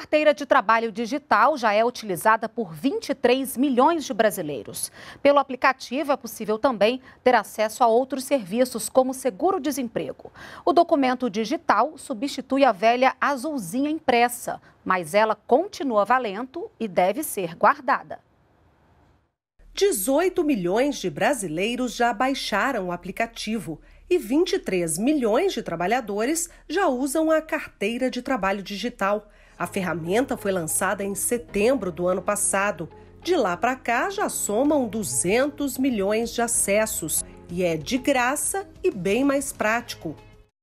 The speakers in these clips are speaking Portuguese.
carteira de trabalho digital já é utilizada por 23 milhões de brasileiros. Pelo aplicativo, é possível também ter acesso a outros serviços, como seguro-desemprego. O documento digital substitui a velha azulzinha impressa, mas ela continua valendo e deve ser guardada. 18 milhões de brasileiros já baixaram o aplicativo e 23 milhões de trabalhadores já usam a carteira de trabalho digital. A ferramenta foi lançada em setembro do ano passado. De lá para cá já somam 200 milhões de acessos e é de graça e bem mais prático.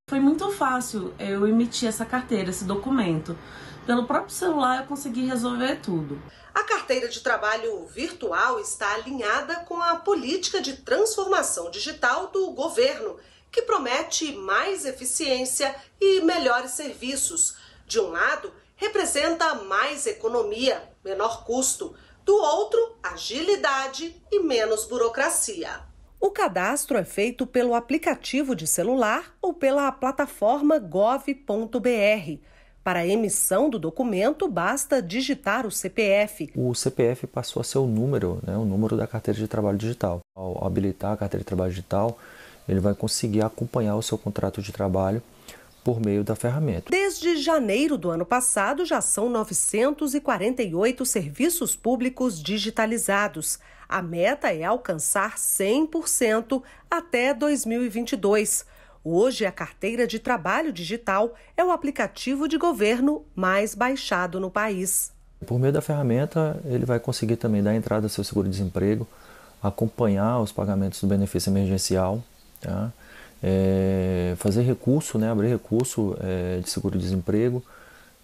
Foi muito fácil eu emitir essa carteira, esse documento. Pelo próprio celular eu consegui resolver tudo. A carteira de trabalho virtual está alinhada com a política de transformação digital do governo que promete mais eficiência e melhores serviços. De um lado, representa mais economia, menor custo, do outro, agilidade e menos burocracia. O cadastro é feito pelo aplicativo de celular ou pela plataforma gov.br. Para a emissão do documento, basta digitar o CPF. O CPF passou a ser o número, né, o número da carteira de trabalho digital. Ao habilitar a carteira de trabalho digital, ele vai conseguir acompanhar o seu contrato de trabalho por meio da ferramenta. Desde janeiro do ano passado, já são 948 serviços públicos digitalizados. A meta é alcançar 100% até 2022. Hoje, a carteira de trabalho digital é o aplicativo de governo mais baixado no país. Por meio da ferramenta, ele vai conseguir também dar entrada ao seu seguro-desemprego, acompanhar os pagamentos do benefício emergencial, Tá? É, fazer recurso, né, abrir recurso é, de seguro-desemprego,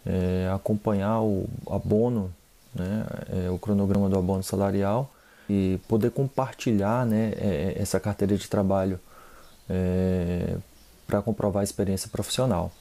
é, acompanhar o abono, né, é, o cronograma do abono salarial e poder compartilhar né, é, é, essa carteira de trabalho para comprovar a experiência profissional.